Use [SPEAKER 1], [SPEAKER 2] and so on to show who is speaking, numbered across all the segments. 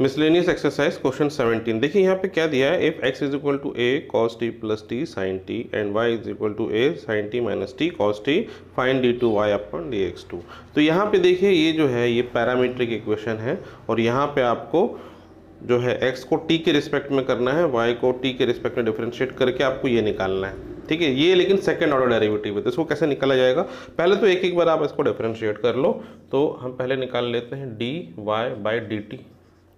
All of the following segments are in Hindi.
[SPEAKER 1] मिसलेनियस एक्सरसाइज क्वेश्चन 17 देखिए यहाँ पे क्या दिया है if x is equal to a cos t plus t sine t and y is equal to a sine t minus t cos t find d two y upon d x two तो यहाँ पे देखिए ये जो है ये पैरामीट्रिक इक्वेशन है और यहाँ पे आपको जो है x को t के रिस्पेक्ट में करना है y को t के रिस्पेक्ट में डिफ्रेंशिएट करके आपको ये निकालना है ठीक है ये लेकिन सेकेंड ऑर्डर डेरिवेटिव है तो इसको कैसे निकाला जाएगा पहले तो एक एक बार आप इसको डिफ्रेंशिएट कर लो तो हम पहले निकाल लेते हैं d y by d t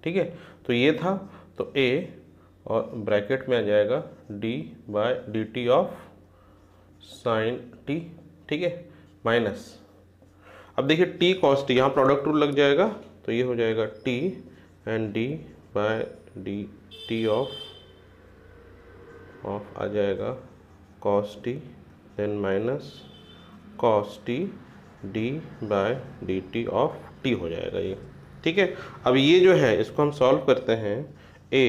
[SPEAKER 1] ठीक है तो ये था तो ए और ब्रैकेट में आ जाएगा d by d t of sine t ठीक है माइनस अब देखिए टी टी यहाँ प्रोडक्ट रूल लग जाएगा तो ये हो जाएगा t and d by d t of of आ जाएगा cos t then minus cos t d by d t of t हो जाएगा ये ठीक है अब ये जो है इसको हम सॉल्व करते हैं ए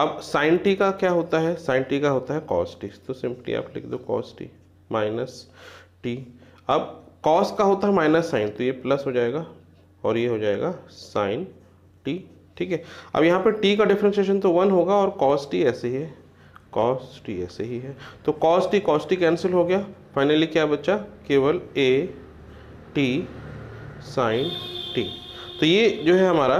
[SPEAKER 1] अब साइन टी का क्या होता है साइन टी का होता है कॉस टी तो सिंपली आप लिख दो कॉस टी माइनस टी अब कॉस का होता है माइनस साइन तो ये प्लस हो जाएगा और ये हो जाएगा साइन टी ठीक है अब यहाँ पर टी का डिफ्रेंशिएशन तो वन होगा और कॉस टी ऐसे ही है कॉस टी ऐसे ही है तो cos t cos t cancel हो गया फाइनली क्या बचा केवल ए टी साइन टी तो ये जो है हमारा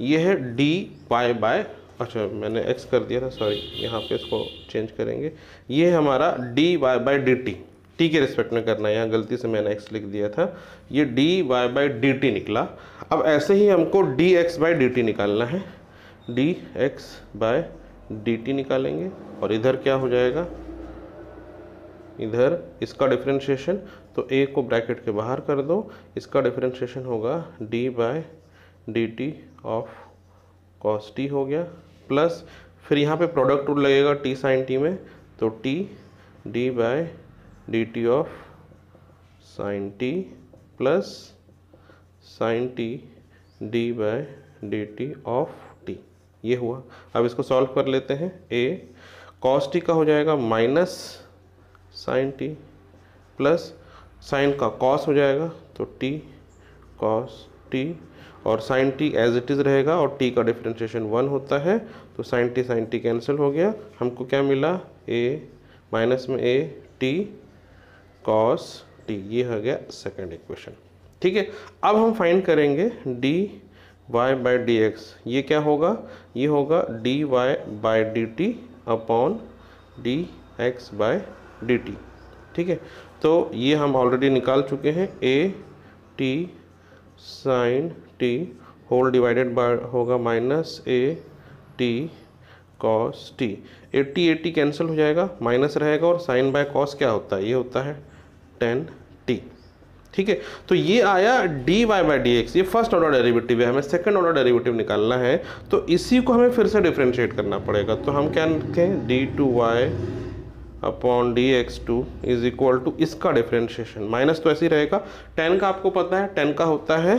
[SPEAKER 1] ये है डी पाई बाय अच्छा मैंने एक्स कर दिया था सॉरी यहाँ पे इसको चेंज करेंगे ये हमारा d y by d t t के रिस्पेक्ट में करना है यहाँ गलती से मैंने एक्स लिख दिया था ये d y by d t निकला अब ऐसे ही हमको d x by d t निकालना है d x by d t निकालेंगे और इधर क्या हो जाएगा इधर इसका डिफ्रेंशिएशन तो ए को ब्रैकेट के बाहर कर दो इसका डिफ्रेंशिएशन होगा d by d t of cos t हो गया प्लस फिर यहाँ पे प्रोडक्ट रूल लगेगा टी साइन टी में तो t d by d t of sine t plus sine t d by d t of t ये हुआ अब इसको सॉल्व कर लेते हैं ए कॉस टी का हो जाएगा minus sine t plus sine का कॉस हो जाएगा तो टी कॉस टी और sine t as it is रहेगा और टी का डिफ्रेंशिएशन वन होता है तो sine t sine t cancel हो गया हमको क्या मिला ए माइनस में ए टी कॉस टी ये हो गया सेकेंड इक्वेशन ठीक है अब हम फाइंड करेंगे d y by d x ये क्या होगा ये होगा d y by d t upon d x by d t ठीक है तो ये हम ऑलरेडी निकाल चुके हैं a t sine t whole divided by होगा minus a t cos t a t cancel हो जाएगा माइनस रहेगा और साइन बाय कॉस क्या होता है ये होता है टेन टी ठीक है तो ये आया d y by d x ये फर्स्ट ऑर्डर डेरिवेटिव है हमें सेकंड ऑर्डर डेरिवेटिव निकालना है तो इसी को हमें फिर से डिफ्रेंशिएट करना पड़ेगा तो हम क्या लिखें d two y upon d x two is equal to इसका डिफ्रेंशिएशन माइनस तो ऐसे ही रहेगा टेन का आपको पता है टेन का होता है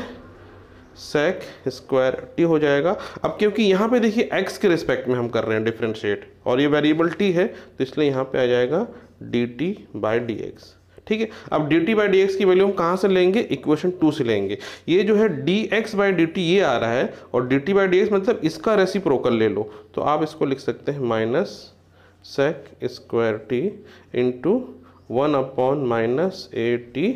[SPEAKER 1] सेक स्क्वायर टी हो जाएगा अब क्योंकि यहाँ पे देखिए एक्स के रिस्पेक्ट में हम कर रहे हैं डिफ्रेंशिएट और ये वेरिएबल टी है तो इसलिए यहाँ पे आ जाएगा d t by d x ठीक है अब d t by d x की वैल्यू हम कहाँ से लेंगे इक्वेशन टू से लेंगे ये जो है d x by d t ये आ रहा है और d t by d x मतलब इसका रेसिप्रोकल ले लो तो आप इसको लिख सकते हैं minus sec square t into 1 upon minus a t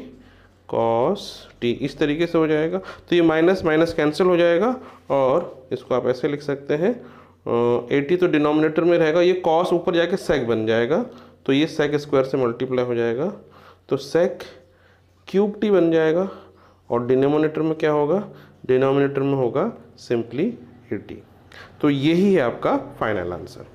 [SPEAKER 1] cos t इस तरीके से हो जाएगा तो ये माइनस माइनस कैंसिल हो जाएगा और इसको आप ऐसे लिख सकते हैं ए टी तो डिनोमिनेटर में रहेगा ये कॉस ऊपर जाके सेक बन जाएगा तो ये सेक स्क्वायर से मल्टीप्लाई हो जाएगा तो सेक क्यूब टी बन जाएगा और डिनोमिनेटर में क्या होगा डिनोमिनेटर में होगा सिंपली ए टी तो यही है आपका फाइनल आंसर